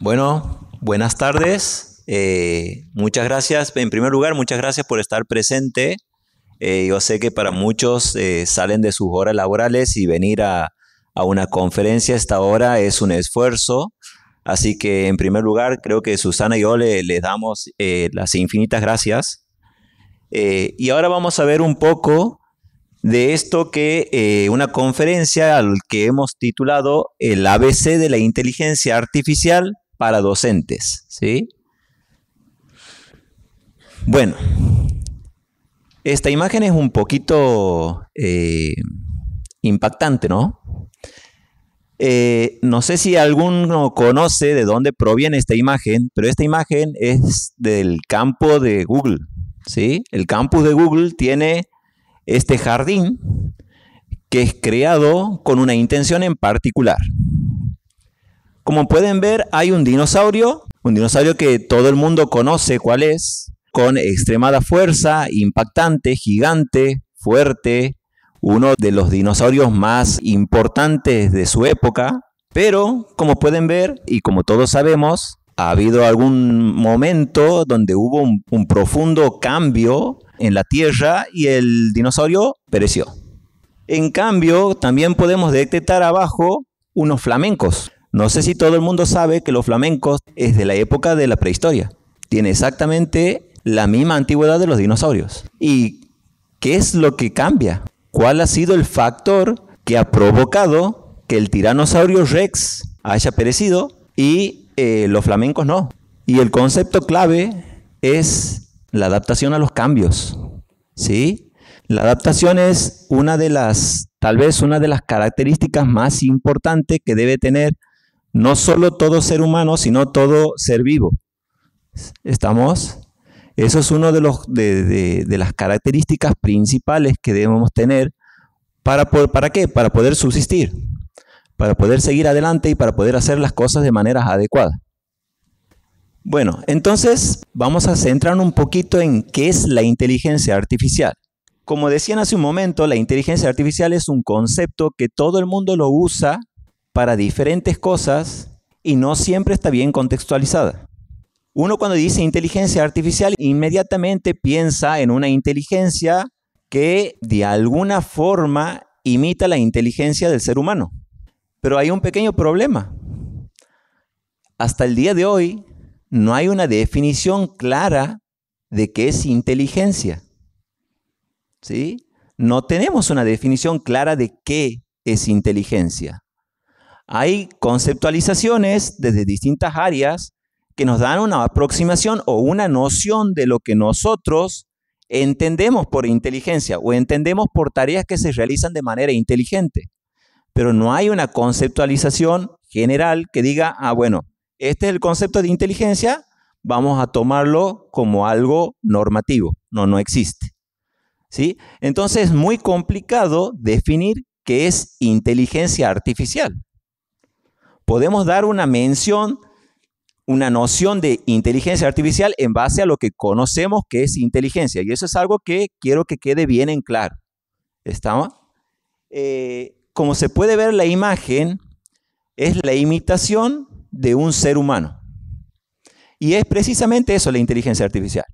Bueno, buenas tardes. Eh, muchas gracias. En primer lugar, muchas gracias por estar presente. Eh, yo sé que para muchos eh, salen de sus horas laborales y venir a, una conferencia a esta hora es un esfuerzo. Así que en primer lugar, creo que Susana y yo le, damos las infinitas gracias. y ahora vamos a ver un poco de esto que una conferencia al que hemos titulado El ABC de la inteligencia artificial para docentes, ¿sí? Bueno, esta imagen es un poquito eh, impactante, ¿no? Eh, no sé si alguno conoce de dónde proviene esta imagen, pero esta imagen es del campo de Google, ¿sí? El campus de Google tiene este jardín que es creado con una intención en particular, como pueden ver, hay un dinosaurio, un dinosaurio que todo el mundo conoce cuál es, con extremada fuerza, impactante, gigante, fuerte, uno de los dinosaurios más importantes de su época. Pero, como pueden ver, y como todos sabemos, ha habido algún momento donde hubo un, profundo cambio en la Tierra y el dinosaurio pereció. En cambio, también podemos detectar abajo unos flamencos. No sé si todo el mundo sabe que los flamencos es de la época de la prehistoria. Tiene exactamente la misma antigüedad de los dinosaurios. ¿Y qué es lo que cambia? ¿Cuál ha sido el factor que ha provocado que el tiranosaurio Rex haya perecido y eh, los flamencos no? Y el concepto clave es la adaptación a los cambios. ¿Sí? La adaptación es una de las, tal vez una de las características más importantes que debe tener no solo todo ser humano, sino todo ser vivo. ¿Estamos? Eso es una de, los, de, las características principales que debemos tener. ¿Para, ¿Para qué? Para poder subsistir, para poder seguir adelante y para poder hacer las cosas de manera adecuada. Bueno, entonces vamos a centrarnos un poquito en qué es la inteligencia artificial. Como decían hace un momento, la inteligencia artificial es un concepto que todo el mundo lo usa para diferentes cosas y no siempre está bien contextualizada. Uno cuando dice inteligencia artificial inmediatamente piensa en una inteligencia que de alguna forma imita la inteligencia del ser humano. Pero hay un pequeño problema. Hasta el día de hoy no hay una definición clara de qué es inteligencia. ¿Sí? No tenemos una definición clara de qué es inteligencia. Hay conceptualizaciones desde distintas áreas que nos dan una aproximación o una noción de lo que nosotros entendemos por inteligencia o entendemos por tareas que se realizan de manera inteligente. Pero no hay una conceptualización general que diga, ah, bueno, este es el concepto de inteligencia, vamos a tomarlo como algo normativo. No, no existe. ¿Sí? Entonces es muy complicado definir qué es inteligencia artificial podemos dar una mención, una noción de inteligencia artificial en base a lo que conocemos que es inteligencia. Y eso es algo que quiero que quede bien en claro. ¿Estamos? Eh, como se puede ver la imagen, es la imitación de un ser humano. Y es precisamente eso la inteligencia artificial.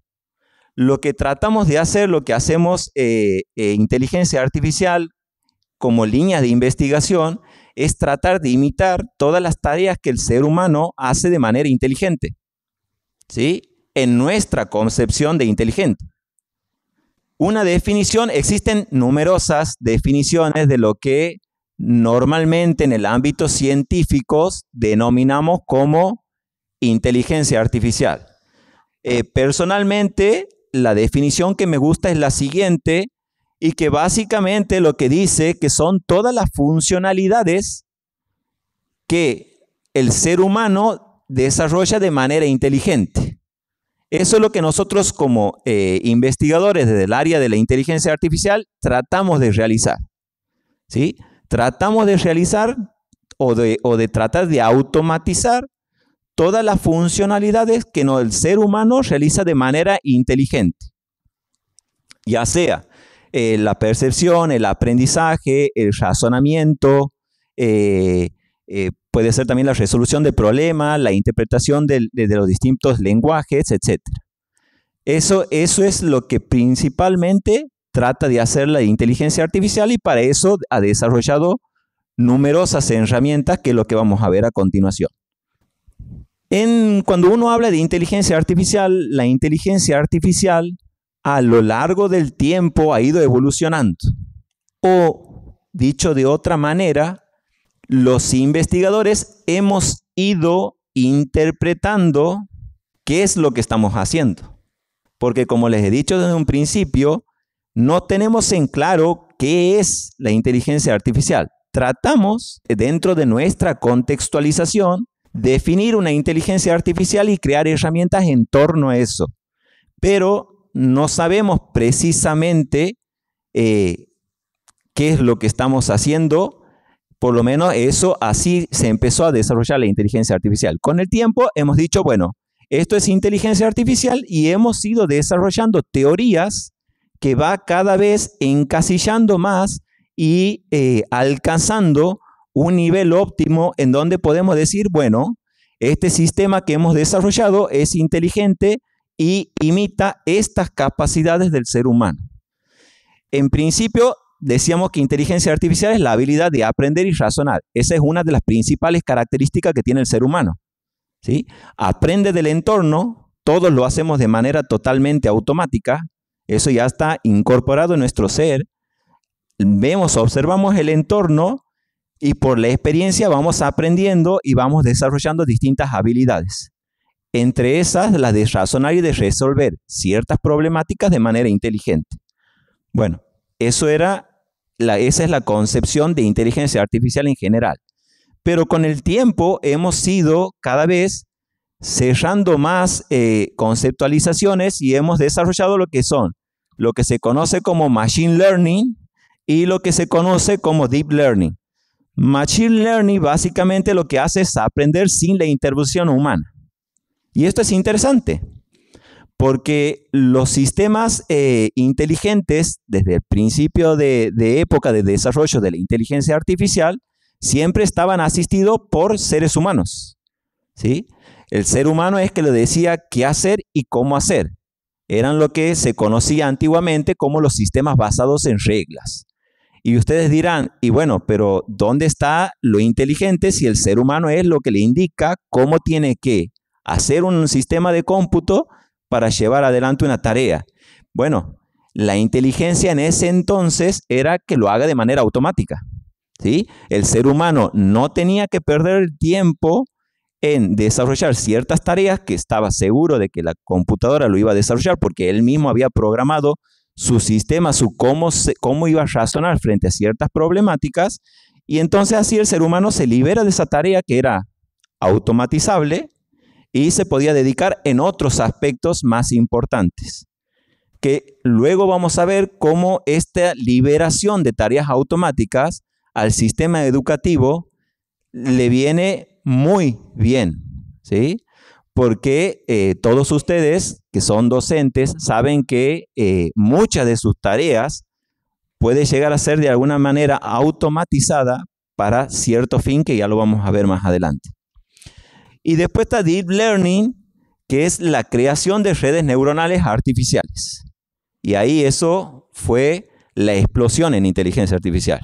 Lo que tratamos de hacer, lo que hacemos eh, eh, inteligencia artificial como línea de investigación, es tratar de imitar todas las tareas que el ser humano hace de manera inteligente, ¿sí? En nuestra concepción de inteligente. Una definición, existen numerosas definiciones de lo que normalmente en el ámbito científico denominamos como inteligencia artificial. Eh, personalmente, la definición que me gusta es la siguiente, y que básicamente lo que dice que son todas las funcionalidades que el ser humano desarrolla de manera inteligente. Eso es lo que nosotros como eh, investigadores del área de la inteligencia artificial tratamos de realizar. ¿sí? Tratamos de realizar o de, o de tratar de automatizar todas las funcionalidades que el ser humano realiza de manera inteligente. Ya sea eh, la percepción, el aprendizaje, el razonamiento, eh, eh, puede ser también la resolución de problemas, la interpretación de, los distintos lenguajes, etc. Eso, eso es lo que principalmente trata de hacer la inteligencia artificial y para eso ha desarrollado numerosas herramientas que es lo que vamos a ver a continuación. cuando uno habla de inteligencia artificial, la inteligencia artificial a lo largo del tiempo ha ido evolucionando. O, dicho de otra manera, los investigadores hemos ido interpretando qué es lo que estamos haciendo. Porque como les he dicho desde un principio, no tenemos en claro qué es la inteligencia artificial. Tratamos, dentro de nuestra contextualización, definir una inteligencia artificial y crear herramientas en torno a eso. Pero no sabemos precisamente eh, qué es lo que estamos haciendo, por lo menos eso así se empezó a desarrollar la inteligencia artificial. Con el tiempo hemos dicho, bueno, esto es inteligencia artificial y hemos ido desarrollando teorías que va cada vez encasillando más y eh, alcanzando un nivel óptimo en donde podemos decir, bueno, este sistema que hemos desarrollado es inteligente, y imita estas capacidades del ser humano. En principio, decíamos que inteligencia artificial es la habilidad de aprender y razonar. Esa es una de las principales características que tiene el ser humano. ¿sí? Aprende del entorno, todos lo hacemos de manera totalmente automática, eso ya está incorporado en nuestro ser. Vemos, observamos el entorno y por la experiencia vamos aprendiendo y vamos desarrollando distintas habilidades. Entre esas, las de razonar y de resolver ciertas problemáticas de manera inteligente. Bueno, eso era la, esa es la concepción de inteligencia artificial en general. Pero con el tiempo hemos ido cada vez cerrando más eh, conceptualizaciones y hemos desarrollado lo que son lo que se conoce como Machine Learning y lo que se conoce como Deep Learning. Machine Learning básicamente lo que hace es aprender sin la intervención humana. Y esto es interesante, porque los sistemas eh, inteligentes, desde el principio de, época de desarrollo de la inteligencia artificial, siempre estaban asistidos por seres humanos. ¿sí? El ser humano es que le decía qué hacer y cómo hacer. Eran lo que se conocía antiguamente como los sistemas basados en reglas. Y ustedes dirán, y bueno, pero ¿dónde está lo inteligente si el ser humano es lo que le indica cómo tiene que hacer un sistema de cómputo para llevar adelante una tarea. Bueno, la inteligencia en ese entonces era que lo haga de manera automática. ¿sí? El ser humano no tenía que perder tiempo en desarrollar ciertas tareas que estaba seguro de que la computadora lo iba a desarrollar porque él mismo había programado su sistema, su cómo, cómo iba a razonar frente a ciertas problemáticas. Y entonces así el ser humano se libera de esa tarea que era automatizable y se podía dedicar en otros aspectos más importantes, que luego vamos a ver cómo esta liberación de tareas automáticas al sistema educativo le viene muy bien, ¿sí? Porque eh, todos ustedes que son docentes saben que eh, muchas de sus tareas puede llegar a ser de alguna manera automatizada para cierto fin que ya lo vamos a ver más adelante. Y después está Deep Learning, que es la creación de redes neuronales artificiales. Y ahí eso fue la explosión en inteligencia artificial.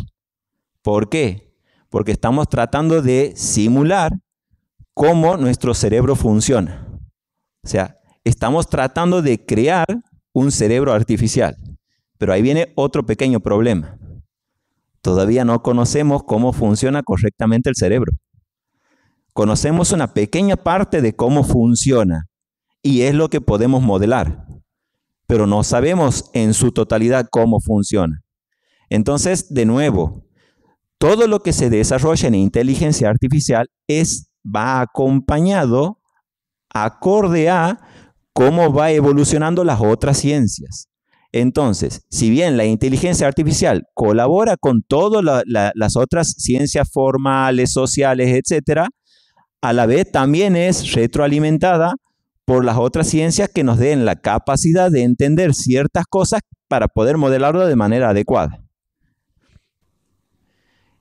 ¿Por qué? Porque estamos tratando de simular cómo nuestro cerebro funciona. O sea, estamos tratando de crear un cerebro artificial. Pero ahí viene otro pequeño problema. Todavía no conocemos cómo funciona correctamente el cerebro. Conocemos una pequeña parte de cómo funciona y es lo que podemos modelar, pero no sabemos en su totalidad cómo funciona. Entonces, de nuevo, todo lo que se desarrolla en inteligencia artificial es, va acompañado acorde a cómo va evolucionando las otras ciencias. Entonces, si bien la inteligencia artificial colabora con todas las otras ciencias formales, sociales, etcétera, a la vez también es retroalimentada por las otras ciencias que nos den la capacidad de entender ciertas cosas para poder modelarlo de manera adecuada.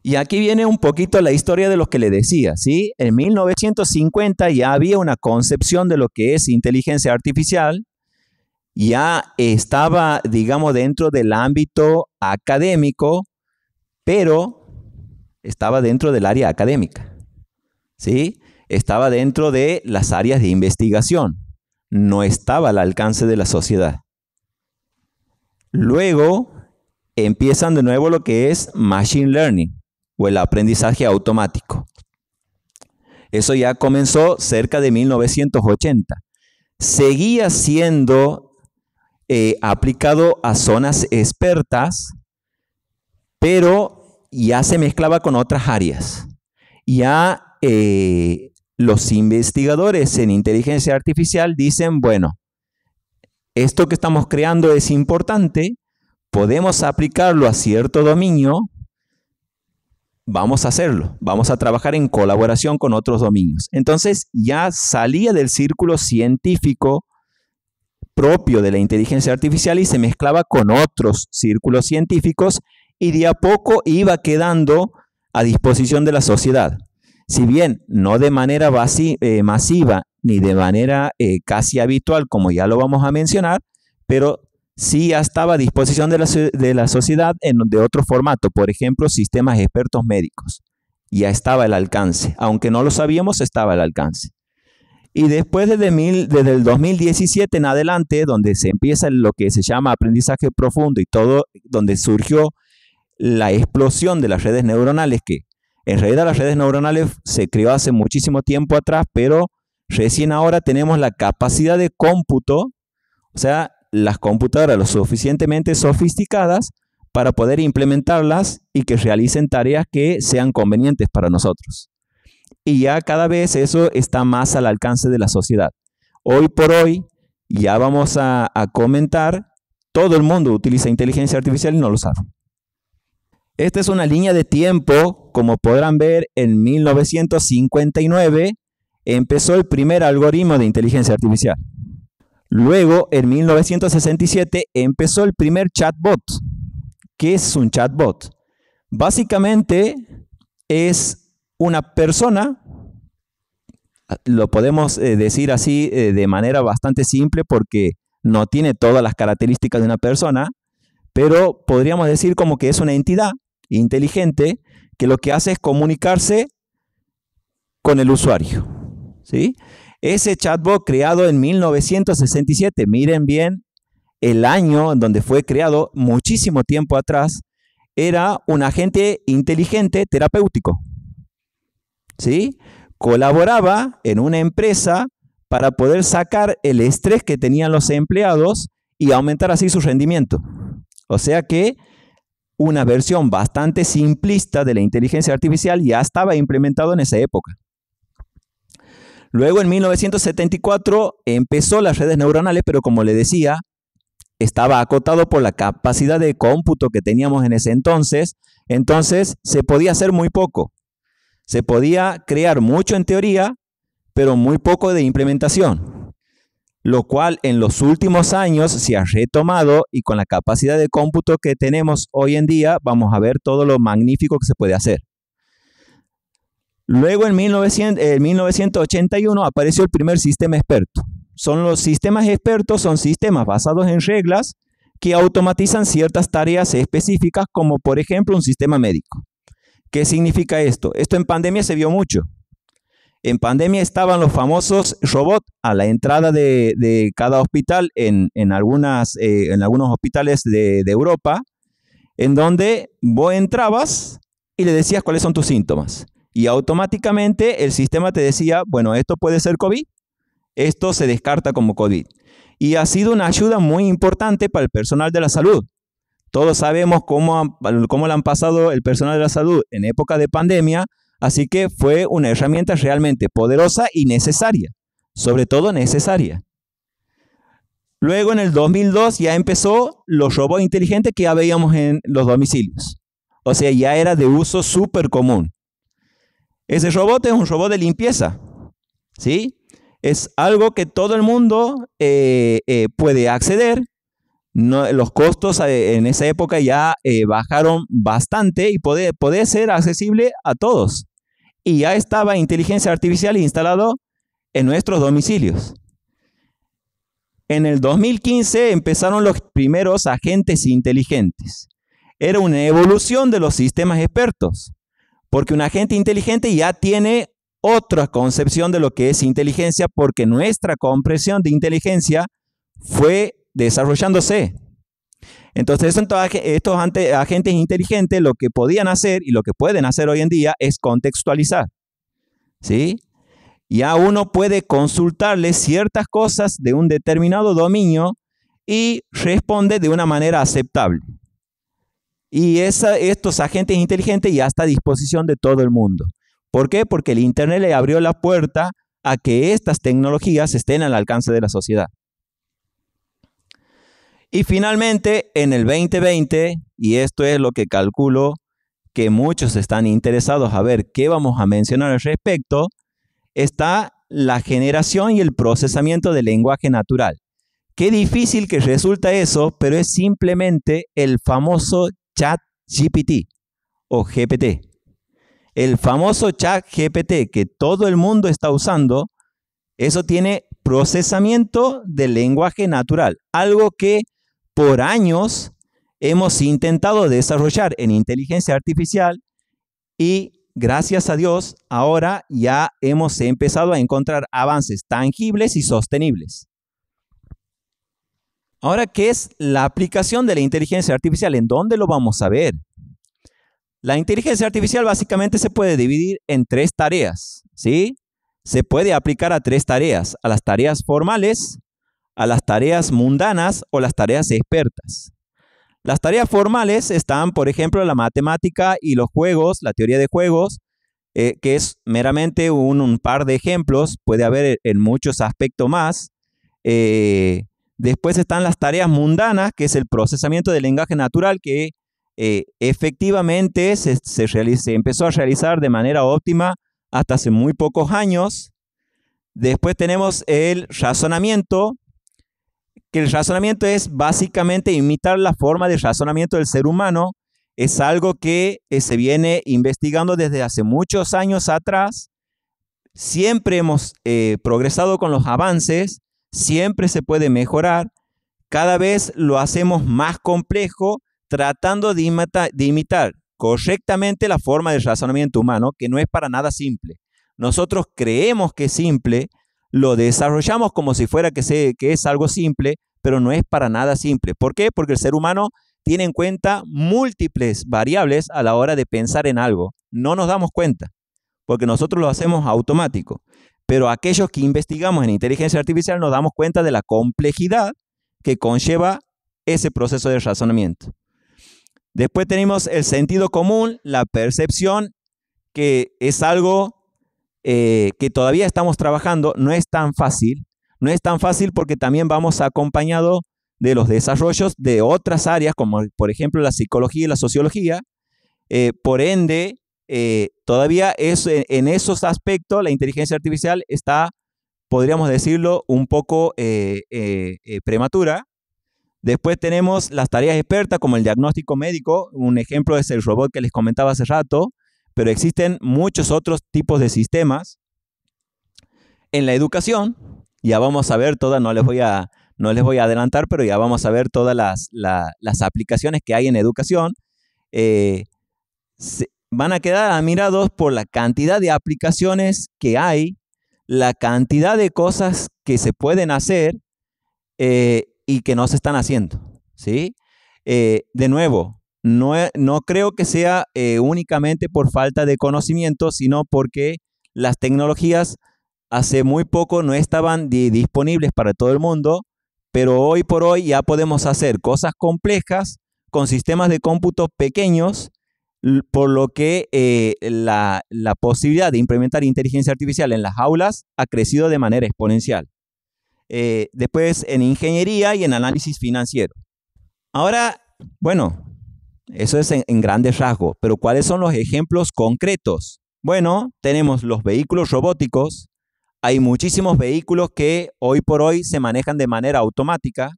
Y aquí viene un poquito la historia de lo que le decía, ¿sí? En 1950 ya había una concepción de lo que es inteligencia artificial, ya estaba, digamos, dentro del ámbito académico, pero estaba dentro del área académica, ¿sí? estaba dentro de las áreas de investigación, no estaba al alcance de la sociedad. Luego empiezan de nuevo lo que es Machine Learning o el aprendizaje automático. Eso ya comenzó cerca de 1980. Seguía siendo eh, aplicado a zonas expertas, pero ya se mezclaba con otras áreas. Ya eh, los investigadores en inteligencia artificial dicen, bueno, esto que estamos creando es importante, podemos aplicarlo a cierto dominio, vamos a hacerlo, vamos a trabajar en colaboración con otros dominios. Entonces ya salía del círculo científico propio de la inteligencia artificial y se mezclaba con otros círculos científicos y de a poco iba quedando a disposición de la sociedad. Si bien no de manera eh, masiva ni de manera eh, casi habitual, como ya lo vamos a mencionar, pero sí ya estaba a disposición de la, sociedad en, de otro formato, por ejemplo, sistemas expertos médicos. Ya estaba el alcance, aunque no lo sabíamos, estaba el alcance. Y después desde, mil, desde el 2017 en adelante, donde se empieza lo que se llama aprendizaje profundo y todo, donde surgió la explosión de las redes neuronales que en realidad las redes neuronales se creó hace muchísimo tiempo atrás, pero recién ahora tenemos la capacidad de cómputo, o sea, las computadoras lo suficientemente sofisticadas para poder implementarlas y que realicen tareas que sean convenientes para nosotros. Y ya cada vez eso está más al alcance de la sociedad. Hoy por hoy ya vamos a, a comentar, todo el mundo utiliza inteligencia artificial y no lo sabe. Esta es una línea de tiempo, como podrán ver, en 1959 empezó el primer algoritmo de inteligencia artificial. Luego, en 1967, empezó el primer chatbot. ¿Qué es un chatbot? Básicamente es una persona, lo podemos eh, decir así eh, de manera bastante simple porque no tiene todas las características de una persona, pero podríamos decir como que es una entidad inteligente que lo que hace es comunicarse con el usuario. ¿sí? Ese chatbot creado en 1967, miren bien el año en donde fue creado, muchísimo tiempo atrás, era un agente inteligente terapéutico. ¿Sí? Colaboraba en una empresa para poder sacar el estrés que tenían los empleados y aumentar así su rendimiento. O sea que una versión bastante simplista de la inteligencia artificial ya estaba implementado en esa época. Luego en 1974 empezó las redes neuronales, pero como le decía, estaba acotado por la capacidad de cómputo que teníamos en ese entonces, entonces se podía hacer muy poco. Se podía crear mucho en teoría, pero muy poco de implementación lo cual en los últimos años se ha retomado y con la capacidad de cómputo que tenemos hoy en día vamos a ver todo lo magnífico que se puede hacer. Luego en, 1981 apareció el primer sistema experto. Son los sistemas expertos, son sistemas basados en reglas que automatizan ciertas tareas específicas como por ejemplo un sistema médico. ¿Qué significa esto? Esto en pandemia se vio mucho. En pandemia estaban los famosos robots a la entrada de, cada hospital en, algunas, eh, en algunos hospitales de, Europa, en donde vos entrabas y le decías cuáles son tus síntomas. Y automáticamente el sistema te decía, bueno, esto puede ser COVID, esto se descarta como COVID. Y ha sido una ayuda muy importante para el personal de la salud. Todos sabemos cómo, cómo le han pasado el personal de la salud en época de pandemia, Así que fue una herramienta realmente poderosa y necesaria, sobre todo necesaria. Luego en el 2002 ya empezó los robots inteligentes que ya veíamos en los domicilios. O sea, ya era de uso súper común. Ese robot es un robot de limpieza. ¿Sí? Es algo que todo el mundo eh, eh, puede acceder. los costos eh, en esa época ya bajaron bastante y puede, puede ser accesible a todos y ya estaba inteligencia artificial instalado en nuestros domicilios. En el 2015 empezaron los primeros agentes inteligentes. Era una evolución de los sistemas expertos, porque un agente inteligente ya tiene otra concepción de lo que es inteligencia, porque nuestra comprensión de inteligencia fue desarrollándose. Entonces, estos agentes inteligentes lo que podían hacer y lo que pueden hacer hoy en día es contextualizar. ¿Sí? Ya uno puede consultarle ciertas cosas de un determinado dominio y responde de una manera aceptable. Y estos agentes inteligentes ya están a disposición de todo el mundo. ¿Por qué? Porque el Internet le abrió la puerta a que estas tecnologías estén al alcance de la sociedad. Y finalmente, en el 2020, y esto es lo que calculo que muchos están interesados a ver qué vamos a mencionar al respecto, está la generación y el procesamiento del lenguaje natural. Qué difícil que resulta eso, pero es simplemente el famoso chat GPT o GPT. El famoso chat GPT que todo el mundo está usando, eso tiene procesamiento del lenguaje natural, algo que por años hemos intentado desarrollar en inteligencia artificial y gracias a Dios ahora ya hemos empezado a encontrar avances tangibles y sostenibles. Ahora, ¿qué es la aplicación de la inteligencia artificial? ¿En dónde lo vamos a ver? La inteligencia artificial básicamente se puede dividir en tres tareas, ¿sí? Se puede aplicar a tres tareas, a las tareas formales, a las tareas mundanas o las tareas expertas. Las tareas formales están, por ejemplo, la matemática y los juegos, la teoría de juegos, eh, que es meramente un, par de ejemplos, puede haber e, en muchos aspectos más. Eh, después están las tareas mundanas, que es el procesamiento del lenguaje natural, que eh, efectivamente se empezó a realizar de manera óptima hasta hace muy pocos años. Después tenemos el razonamiento, que el razonamiento es básicamente imitar la forma de razonamiento del ser humano. Es algo que eh, se viene investigando desde hace muchos años atrás. Siempre hemos eh, progresado con los avances, siempre se puede mejorar. Cada vez lo hacemos más complejo tratando de, de imitar correctamente la forma de razonamiento humano, que no es para nada simple. Nosotros creemos que es simple, lo desarrollamos como si fuera que, que es algo simple, pero no es para nada simple. ¿Por qué? Porque el ser humano tiene en cuenta múltiples variables a la hora de pensar en algo. No nos damos cuenta, porque nosotros lo hacemos automático. Pero aquellos que investigamos en inteligencia artificial nos damos cuenta de la complejidad que conlleva ese proceso de razonamiento. Después tenemos el sentido común, la percepción, que es algo eh, que todavía estamos trabajando, no es tan fácil. No es tan fácil porque también vamos acompañado de los desarrollos de otras áreas, como por ejemplo la psicología y la sociología. Eh, por ende, eh, todavía es, en, esos aspectos la inteligencia artificial está, podríamos decirlo, un poco prematura. Después tenemos las tareas expertas como el diagnóstico médico, un ejemplo es el robot que les comentaba hace rato, pero existen muchos otros tipos de sistemas en la educación. Ya vamos a ver todas, no les voy a, no les voy a adelantar, pero ya vamos a ver todas las, aplicaciones que hay en educación. Eh, van a quedar admirados por la cantidad de aplicaciones que hay, la cantidad de cosas que se pueden hacer eh, y que no se están haciendo. ¿sí? Eh, de nuevo, e, no, creo que sea eh, únicamente por falta de conocimiento, sino porque las tecnologías hace muy poco no estaban disponibles para todo el mundo, pero hoy por hoy ya podemos hacer cosas complejas con sistemas de cómputo pequeños, por lo que eh, la, posibilidad de implementar inteligencia artificial en las aulas ha crecido de manera exponencial. Eh, después en ingeniería y en análisis financiero. Ahora, bueno, eso es en, grandes rasgos. Pero ¿cuáles son los ejemplos concretos? Bueno, tenemos los vehículos robóticos. Hay muchísimos vehículos que hoy por hoy se manejan de manera automática.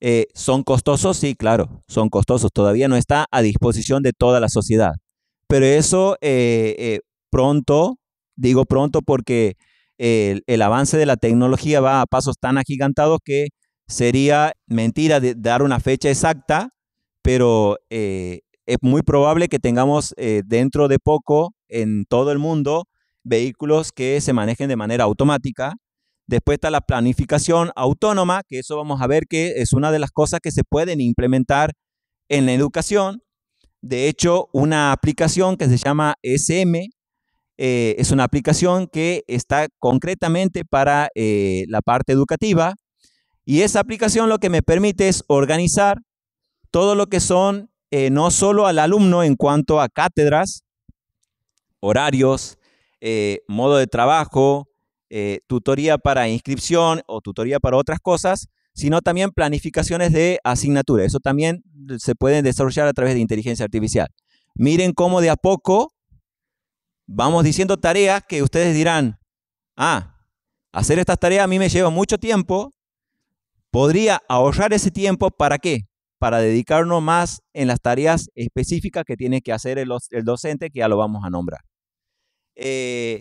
Eh, ¿Son costosos? Sí, claro, son costosos. Todavía no está a disposición de toda la sociedad. Pero eso eh, eh, pronto, digo pronto porque el, el, avance de la tecnología va a pasos tan agigantados que sería mentira dar una fecha exacta pero eh, es muy probable que tengamos eh, dentro de poco en todo el mundo vehículos que se manejen de manera automática. Después está la planificación autónoma, que eso vamos a ver que es una de las cosas que se pueden implementar en la educación. De hecho, una aplicación que se llama SM eh, es una aplicación que está concretamente para la parte educativa. Y esa aplicación lo que me permite es organizar todo lo que son eh, no solo al alumno en cuanto a cátedras, horarios, eh, modo de trabajo, eh, tutoría para inscripción o tutoría para otras cosas, sino también planificaciones de asignatura. Eso también se pueden desarrollar a través de inteligencia artificial. Miren cómo de a poco vamos diciendo tareas que ustedes dirán, ah, hacer estas tareas a mí me lleva mucho tiempo, podría ahorrar ese tiempo para qué? para dedicarnos más en las tareas específicas que tiene que hacer el, docente, que ya lo vamos a nombrar. Eh,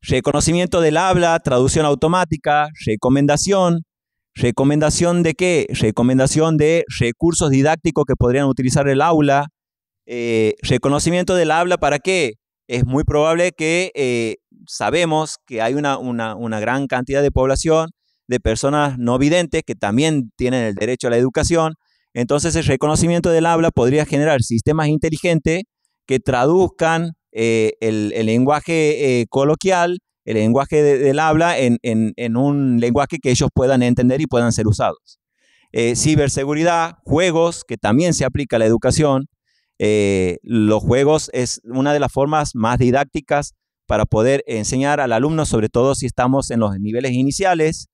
reconocimiento del habla, traducción automática, recomendación. ¿Recomendación de qué? Recomendación de recursos didácticos que podrían utilizar el aula. Eh, reconocimiento del habla, ¿para qué? Es muy probable que eh, sabemos que hay una gran cantidad de población de personas no videntes que también tienen el derecho a la educación entonces el reconocimiento del habla podría generar sistemas inteligentes que traduzcan eh, el, lenguaje eh, coloquial, el lenguaje del habla en, un lenguaje que ellos puedan entender y puedan ser usados. Eh, ciberseguridad, juegos, que también se aplica a la educación. los juegos es una de las formas más didácticas para poder enseñar al alumno, sobre todo si estamos en los niveles iniciales,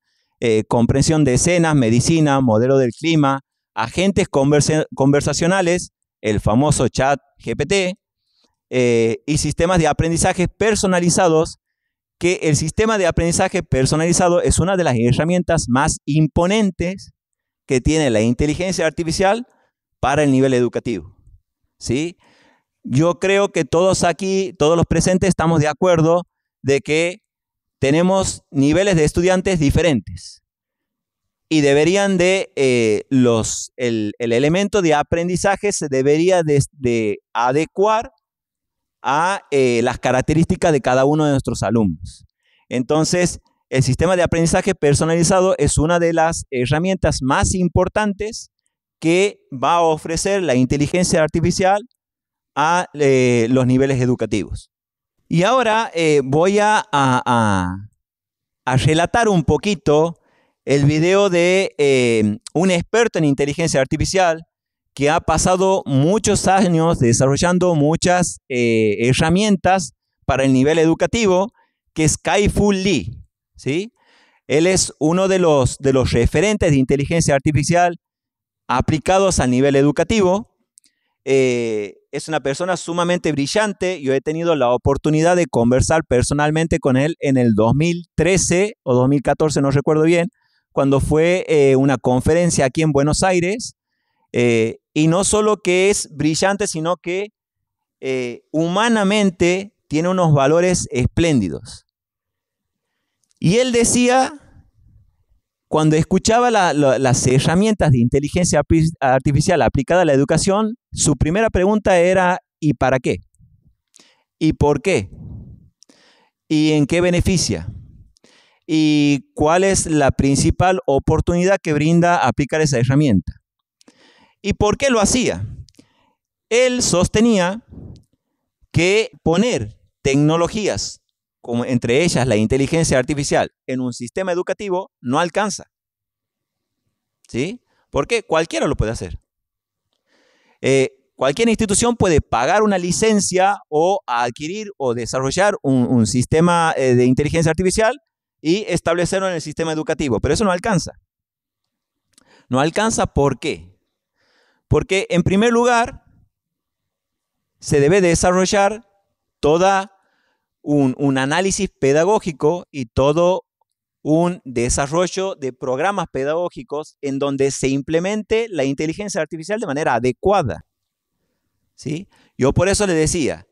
comprensión de escenas, medicina, modelo del clima, agentes conversacionales, el famoso chat GPT, eh, y sistemas de aprendizaje personalizados, que el sistema de aprendizaje personalizado es una de las herramientas más imponentes que tiene la inteligencia artificial para el nivel educativo. ¿sí? Yo creo que todos aquí, todos los presentes, estamos de acuerdo de que tenemos niveles de estudiantes diferentes y deberían de eh, los, el, elemento de aprendizaje se debería de, adecuar a eh, las características de cada uno de nuestros alumnos. Entonces, el sistema de aprendizaje personalizado es una de las herramientas más importantes que va a ofrecer la inteligencia artificial a eh, los niveles educativos. Y ahora voy a, a relatar un poquito el video de eh, un experto en inteligencia artificial que ha pasado muchos años desarrollando muchas eh, herramientas para el nivel educativo, que es Kai-Fu Lee. ¿sí? Él es uno de los, de los referentes de inteligencia artificial aplicados al nivel educativo. Eh, es una persona sumamente brillante. Yo he tenido la oportunidad de conversar personalmente con él en el 2013 o 2014, no recuerdo bien, cuando fue eh, una conferencia aquí en Buenos Aires, eh, y no solo que es brillante, sino que eh, humanamente tiene unos valores espléndidos. Y él decía, cuando escuchaba las herramientas de inteligencia artificial aplicada a la educación, su primera pregunta era, ¿y para qué? ¿Y por qué? ¿Y en qué beneficia? y cuál es la principal oportunidad que brinda aplicar esa herramienta. ¿Y por qué lo hacía? Él sostenía que poner tecnologías, como entre ellas la inteligencia artificial, en un sistema educativo no alcanza. ¿Sí? Porque cualquiera lo puede hacer. Eh, cualquier institución puede pagar una licencia o adquirir o desarrollar un sistema eh, de inteligencia artificial y establecerlo en el sistema educativo. Pero eso no alcanza. No alcanza, ¿por qué? Porque en primer lugar, se debe desarrollar toda un, un, análisis pedagógico y todo un desarrollo de programas pedagógicos en donde se implemente la inteligencia artificial de manera adecuada. ¿Sí? Yo por eso le decía,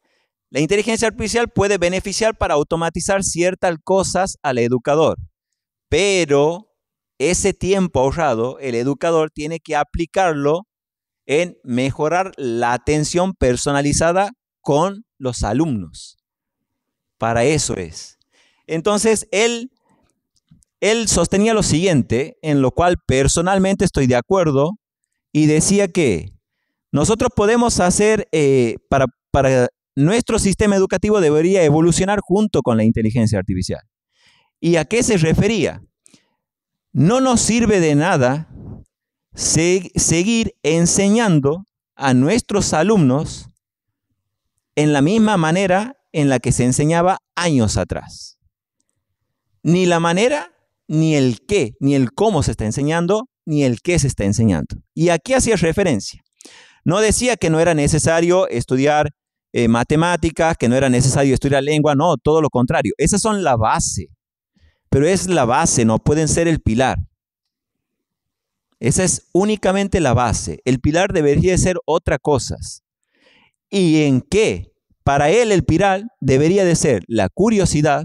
la inteligencia artificial puede beneficiar para automatizar ciertas cosas al educador, pero ese tiempo ahorrado, el educador tiene que aplicarlo en mejorar la atención personalizada con los alumnos. Para eso es. Entonces, él, él sostenía lo siguiente, en lo cual personalmente estoy de acuerdo, y decía que nosotros podemos hacer, eh, para, para nuestro sistema educativo debería evolucionar junto con la inteligencia artificial. ¿Y a qué se refería? No nos sirve de nada seguir enseñando a nuestros alumnos en la misma manera en la que se enseñaba años atrás. Ni la manera, ni el qué, ni el cómo se está enseñando, ni el qué se está enseñando. ¿Y a qué hacía referencia? No decía que no era necesario estudiar eh, matemáticas, que no era necesario estudiar lengua, no, todo lo contrario. Esas son la base, pero es la base, no pueden ser el pilar. Esa es únicamente la base. El pilar debería ser otra cosa. ¿Y en qué? Para él el pilar debería de ser la curiosidad,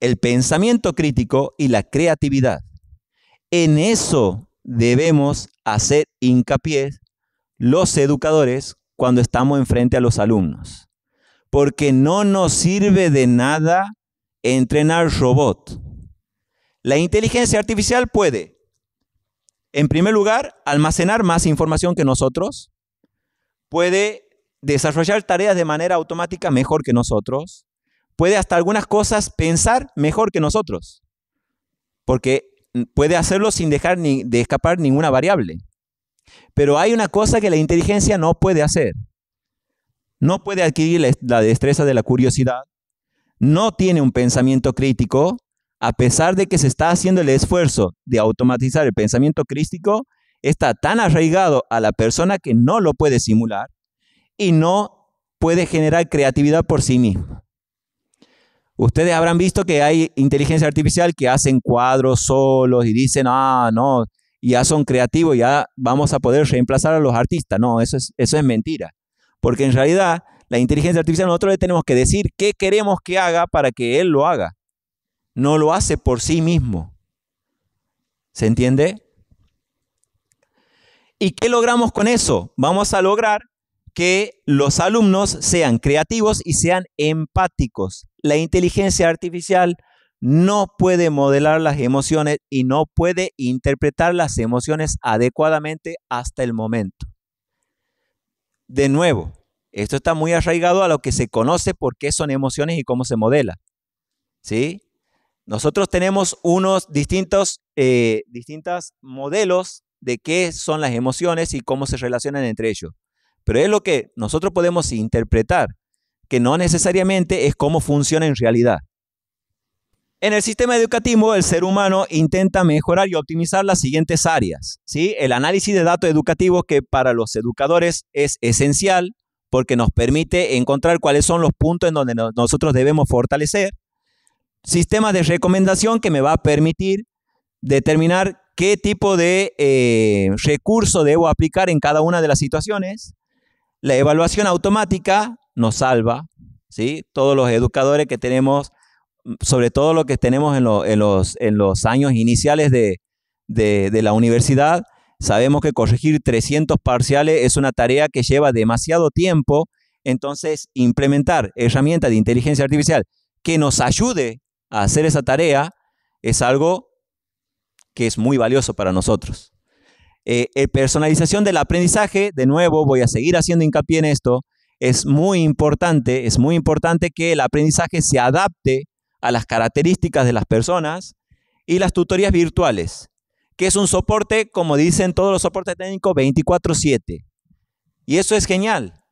el pensamiento crítico y la creatividad. En eso debemos hacer hincapié los educadores cuando estamos enfrente a los alumnos. Porque no nos sirve de nada entrenar robot. La inteligencia artificial puede, en primer lugar, almacenar más información que nosotros, puede desarrollar tareas de manera automática mejor que nosotros, puede hasta algunas cosas pensar mejor que nosotros, porque puede hacerlo sin dejar ni de escapar ninguna variable. Pero hay una cosa que la inteligencia no puede hacer. No puede adquirir la destreza de la curiosidad. No tiene un pensamiento crítico. A pesar de que se está haciendo el esfuerzo de automatizar el pensamiento crítico, está tan arraigado a la persona que no lo puede simular y no puede generar creatividad por sí mismo. Ustedes habrán visto que hay inteligencia artificial que hacen cuadros solos y dicen, ah, no, ya son creativos, ya vamos a poder reemplazar a los artistas. No, eso es, eso es mentira. Porque en realidad la inteligencia artificial nosotros le tenemos que decir qué queremos que haga para que él lo haga. No lo hace por sí mismo. ¿Se entiende? ¿Y qué logramos con eso? Vamos a lograr que los alumnos sean creativos y sean empáticos. La inteligencia artificial no puede modelar las emociones y no puede interpretar las emociones adecuadamente hasta el momento. De nuevo, esto está muy arraigado a lo que se conoce por qué son emociones y cómo se modela. ¿Sí? Nosotros tenemos unos distintos, eh, distintos modelos de qué son las emociones y cómo se relacionan entre ellos. Pero es lo que nosotros podemos interpretar, que no necesariamente es cómo funciona en realidad. En el sistema educativo, el ser humano intenta mejorar y optimizar las siguientes áreas. ¿sí? El análisis de datos educativos, que para los educadores es esencial porque nos permite encontrar cuáles son los puntos en donde nosotros debemos fortalecer. Sistema de recomendación que me va a permitir determinar qué tipo de eh, recurso debo aplicar en cada una de las situaciones. La evaluación automática nos salva. ¿sí? Todos los educadores que tenemos sobre todo lo que tenemos en, los, años iniciales de, la universidad, sabemos que corregir 300 parciales es una tarea que lleva demasiado tiempo, entonces implementar herramientas de inteligencia artificial que nos ayude a hacer esa tarea es algo que es muy valioso para nosotros. Eh, eh, personalización del aprendizaje, de nuevo, voy a seguir haciendo hincapié en esto, es muy importante, es muy importante que el aprendizaje se adapte a las características de las personas y las tutorías virtuales, que es un soporte, como dicen todos los soportes técnicos, 24/7. Y eso es genial,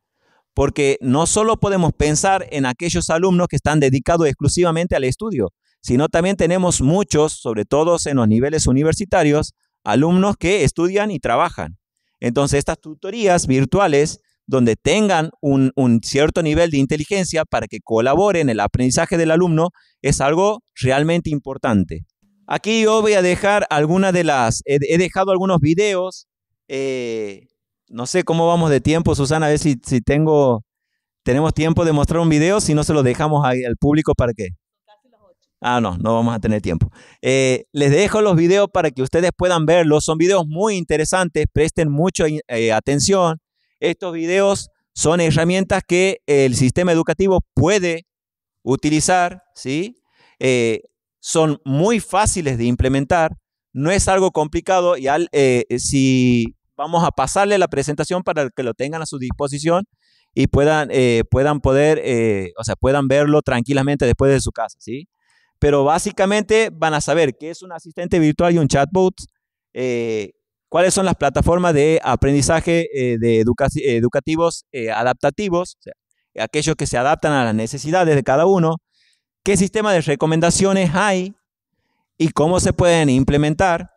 porque no solo podemos pensar en aquellos alumnos que están dedicados exclusivamente al estudio, sino también tenemos muchos, sobre todo en los niveles universitarios, alumnos que estudian y trabajan. Entonces, estas tutorías virtuales donde tengan un, cierto nivel de inteligencia para que colaboren en el aprendizaje del alumno, es algo realmente importante. Aquí yo voy a dejar algunas de las, he, dejado algunos videos, eh, no sé cómo vamos de tiempo, Susana, a ver si, tengo, tenemos tiempo de mostrar un video, si no se lo dejamos al público para qué? Ah, no, no vamos a tener tiempo. Eh, les dejo los videos para que ustedes puedan verlos. Son videos muy interesantes, presten mucha eh, atención. Estos videos son herramientas que el sistema educativo puede utilizar, ¿sí? Eh, son muy fáciles de implementar, no es algo complicado y eh, eh, si vamos a pasarle la presentación para que lo tengan a su disposición y puedan, puedan poder, o sea, puedan verlo tranquilamente después de su casa, ¿sí? Pero básicamente van a saber qué es un asistente virtual y un chatbot, ¿Cuáles son las plataformas de aprendizaje eh, de educativos eh, adaptativos? aquellos que se adaptan a las necesidades de cada uno. ¿Qué sistema de recomendaciones hay? ¿Y cómo se pueden implementar?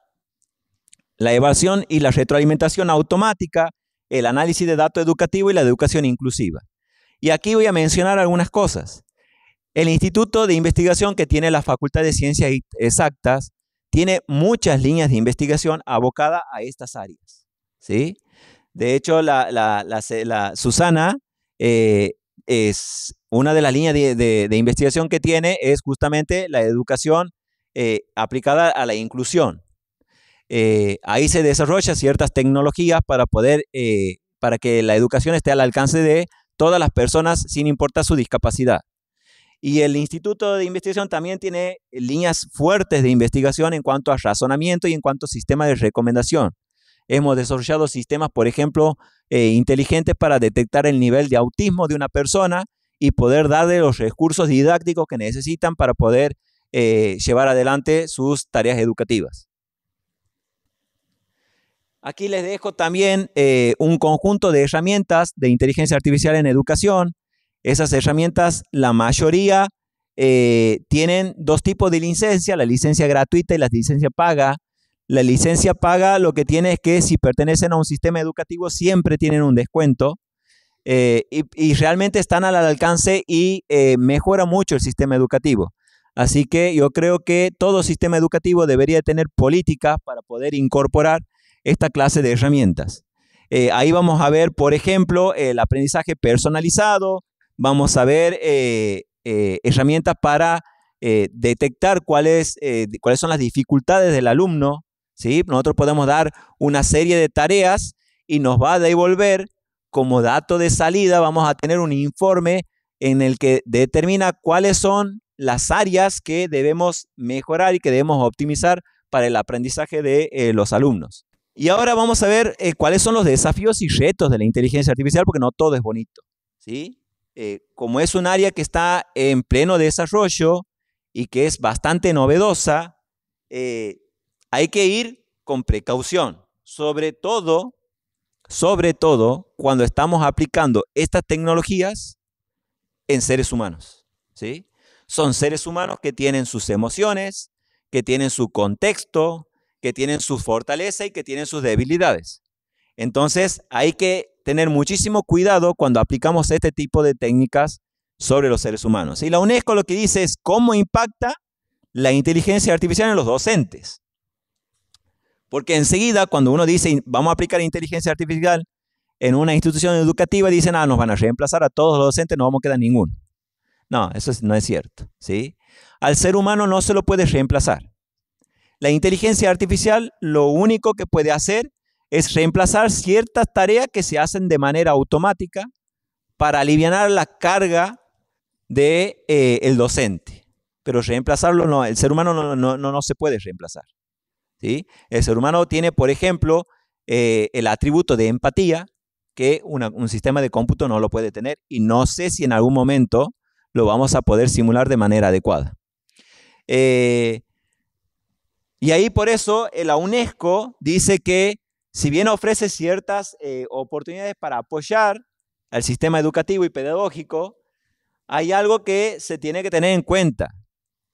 La evaluación y la retroalimentación automática, el análisis de datos educativos y la educación inclusiva. Y aquí voy a mencionar algunas cosas. El Instituto de Investigación que tiene la Facultad de Ciencias Exactas tiene muchas líneas de investigación abocada a estas áreas. ¿sí? De hecho, la, Susana eh, es una de las líneas de, investigación que tiene es justamente la educación eh, aplicada a la inclusión. Eh, ahí se desarrollan ciertas tecnologías para poder, para que la educación esté al alcance de todas las personas sin importar su discapacidad. Y el Instituto de Investigación también tiene líneas fuertes de investigación en cuanto a razonamiento y en cuanto a sistema de recomendación. Hemos desarrollado sistemas, por ejemplo, eh, inteligentes para detectar el nivel de autismo de una persona y poder darle los recursos didácticos que necesitan para poder eh, llevar adelante sus tareas educativas. Aquí les dejo también eh, un conjunto de herramientas de inteligencia artificial en educación esas herramientas, la mayoría eh, tienen dos tipos de licencia, la licencia gratuita y la licencia paga. La licencia paga lo que tiene es que si pertenecen a un sistema educativo siempre tienen un descuento eh, y, realmente están al alcance y eh, mejora mucho el sistema educativo. Así que yo creo que todo sistema educativo debería tener políticas para poder incorporar esta clase de herramientas. ahí vamos a ver, por ejemplo, el aprendizaje personalizado, vamos a ver eh, eh, herramientas para eh, detectar cuáles, son las dificultades del alumno. ¿sí? Nosotros podemos dar una serie de tareas y nos va a devolver como dato de salida, vamos a tener un informe en el que determina cuáles son las áreas que debemos mejorar y que debemos optimizar para el aprendizaje de los alumnos. Y ahora vamos a ver cuáles son los desafíos y retos de la inteligencia artificial, porque no todo es bonito. ¿sí? Eh, como es un área que está en pleno desarrollo y que es bastante novedosa, eh, hay que ir con precaución, sobre todo, sobre todo cuando estamos aplicando estas tecnologías en seres humanos, ¿sí? Son seres humanos que tienen sus emociones, que tienen su contexto, que tienen su fortaleza y que tienen sus debilidades. Entonces, hay que tener muchísimo cuidado cuando aplicamos este tipo de técnicas sobre los seres humanos. Y la UNESCO lo que dice es cómo impacta la inteligencia artificial en los docentes. Porque enseguida, cuando uno dice, vamos a aplicar inteligencia artificial en una institución educativa, dicen, ah, nos van a reemplazar a todos los docentes, no vamos a quedar ninguno. No, eso no es cierto. ¿sí? Al ser humano no se lo puede reemplazar. La inteligencia artificial lo único que puede hacer es reemplazar ciertas tareas que se hacen de manera automática para aliviar la carga del de, eh, el docente. Pero reemplazarlo, no, el ser humano no, no, se puede reemplazar. ¿sí? El ser humano tiene, por ejemplo, eh, el atributo de empatía que un sistema de cómputo no lo puede tener y no sé si en algún momento lo vamos a poder simular de manera adecuada. Eh, y ahí por eso la UNESCO dice que si bien ofrece ciertas eh, oportunidades para apoyar al sistema educativo y pedagógico, hay algo que se tiene que tener en cuenta.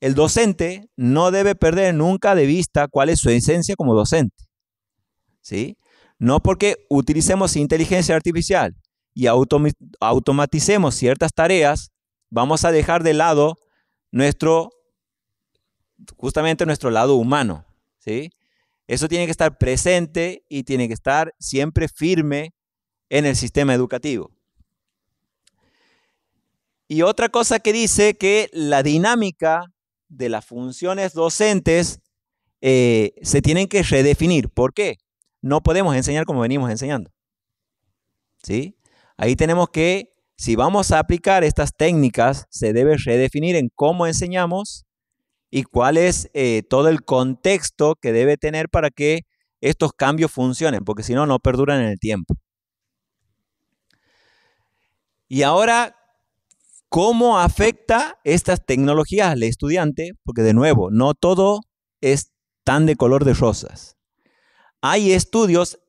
El docente no debe perder nunca de vista cuál es su esencia como docente. ¿Sí? No porque utilicemos inteligencia artificial y automaticemos ciertas tareas, vamos a dejar de lado nuestro, justamente nuestro lado humano. ¿sí? Eso tiene que estar presente y tiene que estar siempre firme en el sistema educativo. Y otra cosa que dice que la dinámica de las funciones docentes eh, se tienen que redefinir. ¿Por qué? No podemos enseñar como venimos enseñando. ¿Sí? Ahí tenemos que, si vamos a aplicar estas técnicas, se debe redefinir en cómo enseñamos y cuál es eh, todo el contexto que debe tener para que estos cambios funcionen, porque si no, no perduran en el tiempo. Y ahora, ¿cómo afecta estas tecnologías al estudiante? Porque de nuevo, no todo es tan de color de rosas. Hay estudios,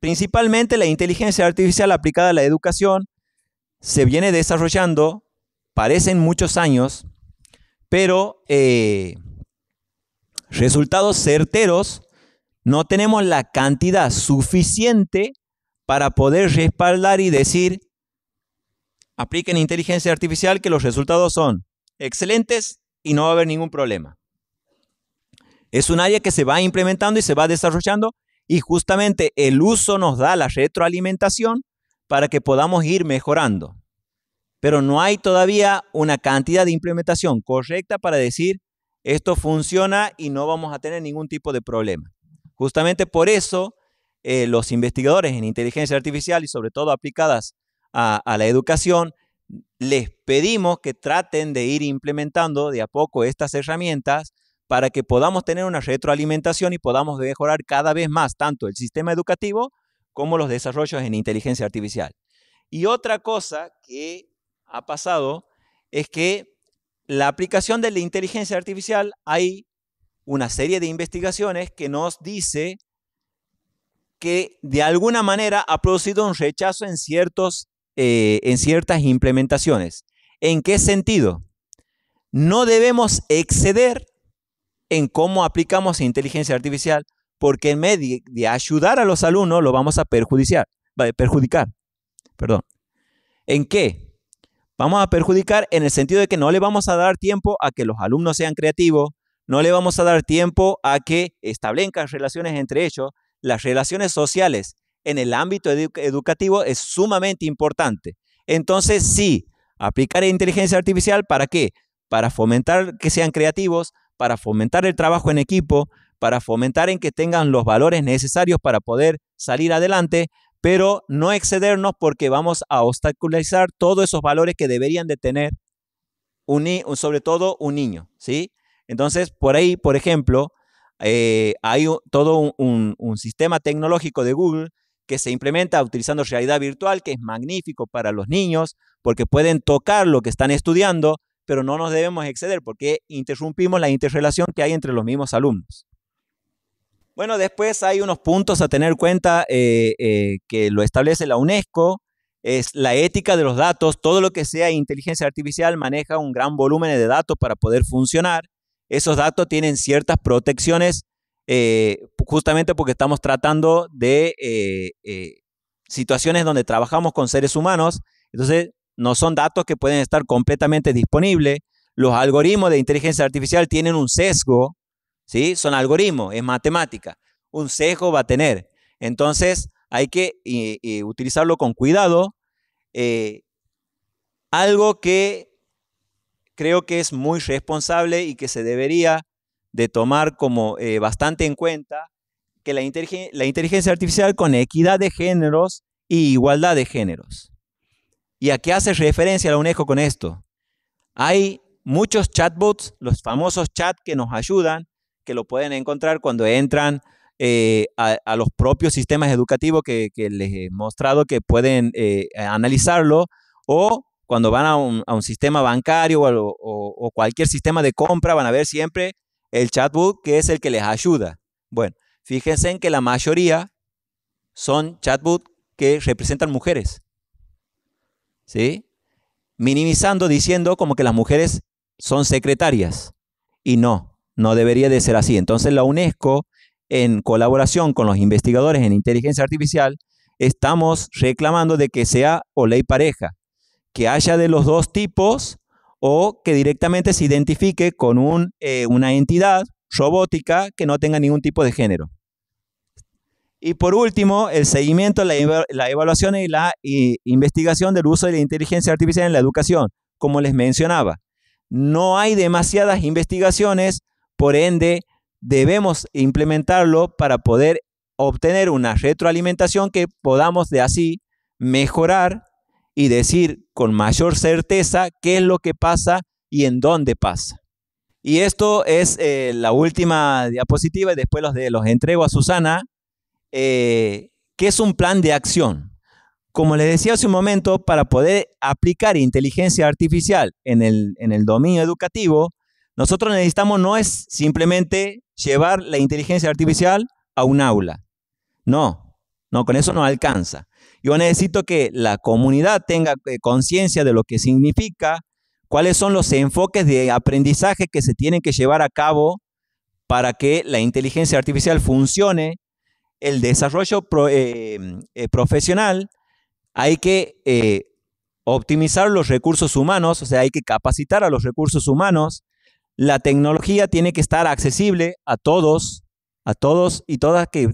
principalmente la inteligencia artificial aplicada a la educación, se viene desarrollando, parecen muchos años, pero eh, resultados certeros, no tenemos la cantidad suficiente para poder respaldar y decir, apliquen inteligencia artificial que los resultados son excelentes y no va a haber ningún problema. Es un área que se va implementando y se va desarrollando y justamente el uso nos da la retroalimentación para que podamos ir mejorando pero no hay todavía una cantidad de implementación correcta para decir esto funciona y no vamos a tener ningún tipo de problema. Justamente por eso eh, los investigadores en inteligencia artificial y sobre todo aplicadas a, a la educación, les pedimos que traten de ir implementando de a poco estas herramientas para que podamos tener una retroalimentación y podamos mejorar cada vez más tanto el sistema educativo como los desarrollos en inteligencia artificial. Y otra cosa que ha pasado es que la aplicación de la inteligencia artificial hay una serie de investigaciones que nos dice que de alguna manera ha producido un rechazo en, ciertos, eh, en ciertas implementaciones. ¿En qué sentido? No debemos exceder en cómo aplicamos inteligencia artificial, porque en medio de ayudar a los alumnos lo vamos a perjudicar. Perdón. ¿En qué? Vamos a perjudicar en el sentido de que no le vamos a dar tiempo a que los alumnos sean creativos, no le vamos a dar tiempo a que establezcan relaciones entre ellos. Las relaciones sociales en el ámbito educativo es sumamente importante. Entonces, sí, aplicar inteligencia artificial para qué? Para fomentar que sean creativos, para fomentar el trabajo en equipo, para fomentar en que tengan los valores necesarios para poder salir adelante, pero no excedernos porque vamos a obstaculizar todos esos valores que deberían de tener, un, sobre todo un niño, ¿sí? Entonces, por ahí, por ejemplo, eh, hay todo un sistema tecnológico de Google que se implementa utilizando realidad virtual, que es magnífico para los niños, porque pueden tocar lo que están estudiando, pero no nos debemos exceder porque interrumpimos la interrelación que hay entre los mismos alumnos. Bueno, después hay unos puntos a tener en cuenta eh, eh, que lo establece la UNESCO, es la ética de los datos, todo lo que sea inteligencia artificial maneja un gran volumen de datos para poder funcionar. Esos datos tienen ciertas protecciones eh, justamente porque estamos tratando de situaciones donde trabajamos con seres humanos, entonces no son datos que pueden estar completamente disponibles. Los algoritmos de inteligencia artificial tienen un sesgo ¿sí? Son algoritmos, es matemática. Un sesgo va a tener. Entonces, hay que utilizarlo con cuidado. Eh, algo que creo que es muy responsable y que se debería de tomar como eh, bastante en cuenta, que la, inteligencia artificial con equidad de géneros y igualdad de géneros. ¿Y a qué hace referencia la UNESCO con esto? Hay muchos chatbots, los famosos chats que nos ayudan que lo pueden encontrar cuando entran eh, a, los propios sistemas educativos que, les he mostrado que pueden eh, analizarlo o cuando van a un, sistema bancario o, cualquier sistema de compra van a ver siempre el chatbot que es el que les ayuda. Bueno, fíjense en que la mayoría son chatbots que representan mujeres. ¿Sí? Minimizando diciendo como que las mujeres son secretarias y no. No debería de ser así. Entonces la UNESCO, en colaboración con los investigadores en inteligencia artificial, estamos reclamando de que sea o ley pareja, que haya de los dos tipos o que directamente se identifique con eh, una entidad robótica que no tenga ningún tipo de género. Y por último, el seguimiento, la, evaluación y la investigación del uso de la inteligencia artificial en la educación, como les mencionaba. No hay demasiadas investigaciones por ende, debemos implementarlo para poder obtener una retroalimentación que podamos de así mejorar y decir con mayor certeza qué es lo que pasa y en dónde pasa. Y esto es eh, la última diapositiva y después los, de, los entrego a Susana, eh, que es un plan de acción. Como les decía hace un momento, para poder aplicar inteligencia artificial en el dominio educativo, nosotros necesitamos no es simplemente llevar la inteligencia artificial a un aula. No, no, con eso no alcanza. Yo necesito que la comunidad tenga eh, conciencia de lo que significa, cuáles son los enfoques de aprendizaje que se tienen que llevar a cabo para que la inteligencia artificial funcione, el desarrollo eh, eh, profesional, hay que optimizar los recursos humanos, o sea, hay que capacitar a los recursos humanos, la tecnología tiene que estar accesible a todos, a todos y todas que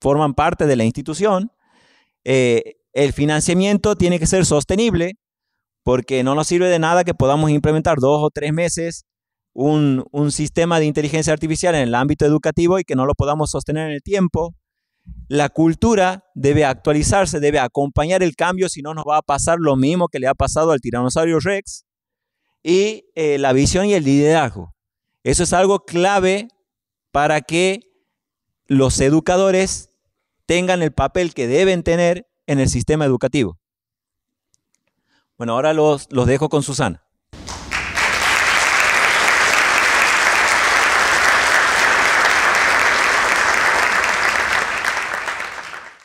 forman parte de la institución. Eh, el financiamiento tiene que ser sostenible porque no nos sirve de nada que podamos implementar dos o tres meses un, un, sistema de inteligencia artificial en el ámbito educativo y que no lo podamos sostener en el tiempo. La cultura debe actualizarse, debe acompañar el cambio, si no nos va a pasar lo mismo que le ha pasado al tiranosaurio Rex, y eh, la visión y el liderazgo. Eso es algo clave para que los educadores tengan el papel que deben tener en el sistema educativo. Bueno, ahora los dejo con Susana.